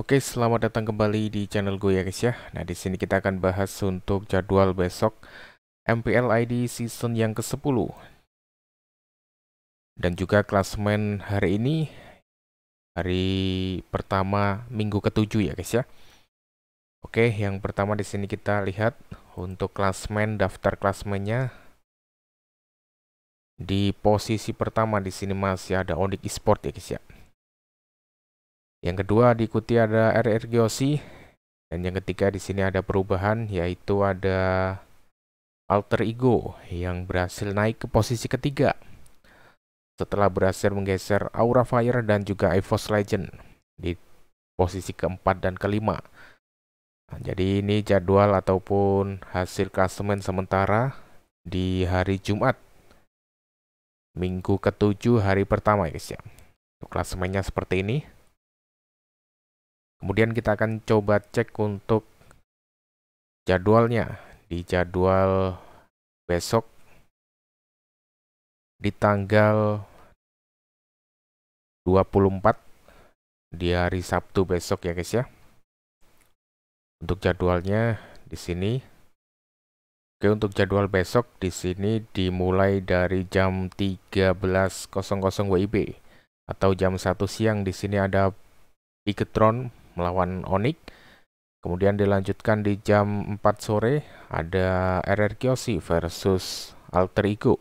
Oke, selamat datang kembali di channel gue ya guys ya. Nah, di sini kita akan bahas untuk jadwal besok MPL ID season yang ke-10. Dan juga klasemen hari ini hari pertama minggu ke-7 ya guys ya. Oke, yang pertama di sini kita lihat untuk klasemen daftar klasmennya di posisi pertama di sini masih ada Onyx Esport ya guys ya. Yang kedua diikuti ada RR dan yang ketiga di sini ada perubahan yaitu ada Alter Ego yang berhasil naik ke posisi ketiga setelah berhasil menggeser Aura Fire dan juga EVOS Legend di posisi keempat dan kelima. Nah, jadi ini jadwal ataupun hasil klasemen sementara di hari Jumat minggu ketujuh hari pertama ya guys ya. Untuk klasemennya seperti ini. Kemudian kita akan coba cek untuk jadwalnya di jadwal besok di tanggal 24 di hari Sabtu besok ya guys ya. Untuk jadwalnya di sini. Oke, untuk jadwal besok di sini dimulai dari jam 13.00 WIB atau jam 1 siang di sini ada Piketron melawan Onik. Kemudian dilanjutkan di jam 4 sore ada RR Kyoshi versus Alter Ego.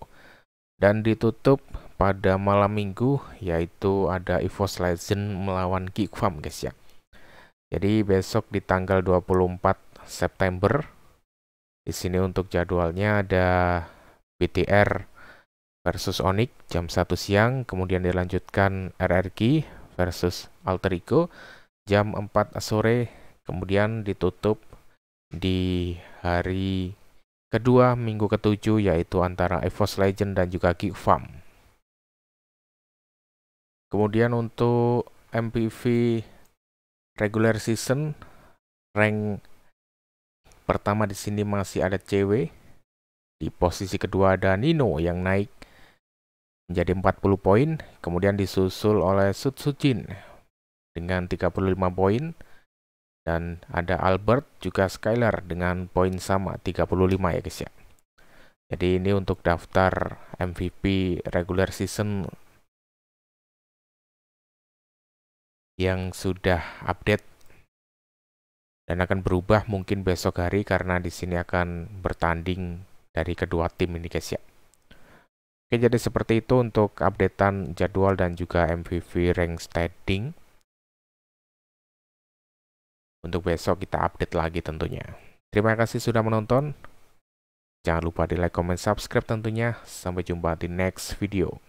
Dan ditutup pada malam minggu yaitu ada EVOS Legend melawan Geek Farm guys ya. Jadi besok di tanggal 24 September di sini untuk jadwalnya ada BTR versus Onyx jam 1 siang, kemudian dilanjutkan RRQ versus Alter Ego jam 4 sore, kemudian ditutup di hari kedua minggu ketujuh yaitu antara EVOS Legend dan juga Geek Farm. Kemudian untuk MPV regular season rank pertama di sini masih ada CW. Di posisi kedua ada Nino yang naik menjadi 40 poin, kemudian disusul oleh Sutsujin dengan 35 poin dan ada Albert juga Skylar dengan poin sama 35 ya guys ya. Jadi ini untuk daftar MVP regular season yang sudah update dan akan berubah mungkin besok hari karena di sini akan bertanding dari kedua tim ini guys ya. Oke, jadi seperti itu untuk updatean jadwal dan juga MVP rank standing. Untuk besok kita update lagi tentunya. Terima kasih sudah menonton. Jangan lupa di like, comment, subscribe tentunya. Sampai jumpa di next video.